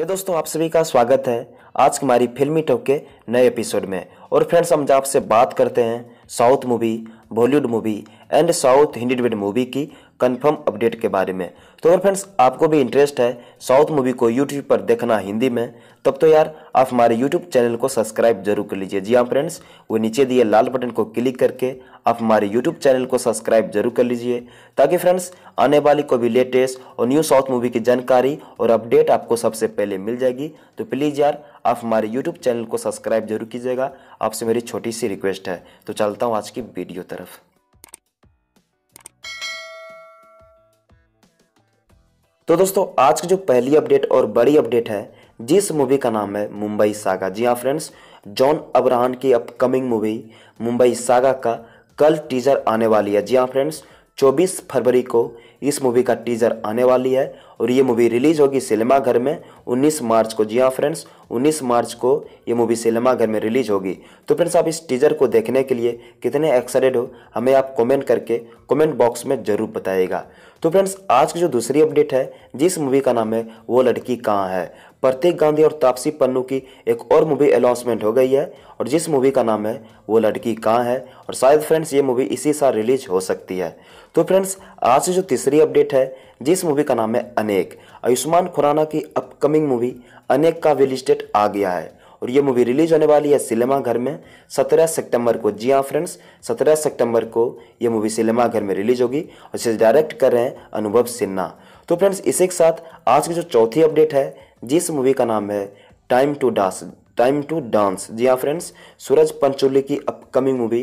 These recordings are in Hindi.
ये दोस्तों आप सभी का स्वागत है आज हमारी फिल्मी के नए एपिसोड में और फ्रेंड्स हम आपसे बात करते हैं south movie Bollywood movie and south हिंडीड मूवी की कंफर्म अपडेट के बारे में तो अगर फ्रेंड्स आपको भी इंटरेस्ट है साउथ मूवी को यूट्यूब पर देखना हिंदी में तब तो यार आप हमारे यूट्यूब चैनल को सब्सक्राइब जरूर कर लीजिए जी हाँ फ्रेंड्स वो नीचे दिए लाल बटन को क्लिक करके आप हमारे यूट्यूब चैनल को सब्सक्राइब जरूर कर लीजिए ताकि फ्रेंड्स आने वाली को भी लेटेस्ट और न्यू साउथ मूवी की जानकारी और अपडेट आपको सबसे पहले मिल जाएगी तो प्लीज़ यार आप हमारे यूट्यूब चैनल को सब्सक्राइब जरूर कीजिएगा आपसे मेरी छोटी सी रिक्वेस्ट है तो चलता हूँ आज की वीडियो तरफ तो दोस्तों आज की जो पहली अपडेट और बड़ी अपडेट है जिस मूवी का नाम है मुंबई सागा जी हाँ फ्रेंड्स जॉन अब्राहन की अपकमिंग मूवी मुंबई सागा का कल टीजर आने वाली है जी हाँ फ्रेंड्स 24 फरवरी को इस मूवी का टीजर आने वाली है और ये मूवी रिलीज होगी सिनेमा घर में 19 मार्च को जी हाँ फ्रेंड्स 19 मार्च को ये मूवी सिनेमा घर में रिलीज होगी तो फ्रेंड्स आप इस टीजर को देखने के लिए कितने एक्साइटेड हो हमें आप कमेंट करके कमेंट बॉक्स में ज़रूर बताइएगा तो फ्रेंड्स आज की जो दूसरी अपडेट है जिस मूवी का नाम है वो लड़की कहाँ है प्रत्येक गांधी और तापसी पन्नू की एक और मूवी अनाउंसमेंट हो गई है और जिस मूवी का नाम है वो लड़की कहाँ है और शायद फ्रेंड्स ये मूवी इसी साल रिलीज हो सकती है तो फ्रेंड्स आज जो तीसरी अपडेट है जिस मूवी का नाम है अनेक आयुष्मान खुराना की अपकमिंग मूवी अनेक का रिलीज डेट आ गया है और ये मूवी रिलीज होने वाली है सिनेमा घर में 17 सितंबर को जी हाँ फ्रेंड्स 17 सितंबर को ये मूवी सिनेमा घर में रिलीज होगी और इसे डायरेक्ट कर रहे हैं अनुभव सिन्हा तो फ्रेंड्स इसी के साथ आज की जो चौथी अपडेट है जिस मूवी का नाम है time to dance time to dance जी हाँ फ्रेंड्स सूरज पंचोली की upcoming movie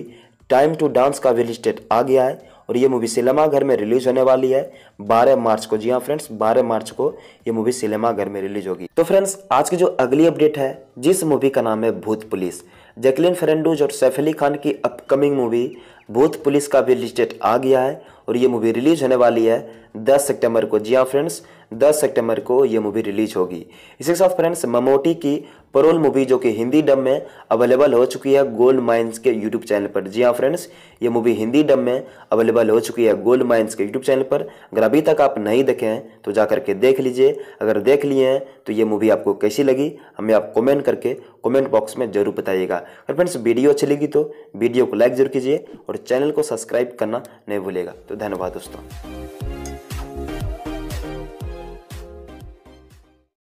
time to dance का रिलीज डेट आ गया है और ये मूवी सिनेमा घर में रिलीज होने वाली है 12 मार्च को जी हाँ फ्रेंड्स 12 मार्च को ये मूवी सिनेमा घर में रिलीज होगी तो फ्रेंड्स आज की जो अगली अपडेट है जिस मूवी का नाम है भूत पुलिस जैकलिन फरेंडूज और सैफ अली खान की अपकमिंग मूवी भूत पुलिस का भी रिलीज डेट आ गया है और ये मूवी रिलीज होने वाली है दस सेप्टेम्बर को जी हाँ फ्रेंड्स 10 सितंबर को ये मूवी रिलीज होगी इसी के साथ फ्रेंड्स ममोटी की परोल मूवी जो कि हिंदी डब में अवेलेबल हो चुकी है गोल्ड माइंस के यूट्यूब चैनल पर जी हाँ फ्रेंड्स ये मूवी हिंदी डब में अवेलेबल हो चुकी है गोल्ड माइंस के यूट्यूब चैनल पर अगर अभी तक आप नहीं देखे हैं तो जा करके देख लीजिए अगर देख लिए हैं तो ये मूवी आपको कैसी लगी हमें आप कॉमेंट करके कॉमेंट बॉक्स में जरूर बताइएगा अगर फ्रेंड्स वीडियो अच्छी लगी तो वीडियो को लाइक जरूर कीजिए और चैनल को सब्सक्राइब करना नहीं भूलेगा तो धन्यवाद दोस्तों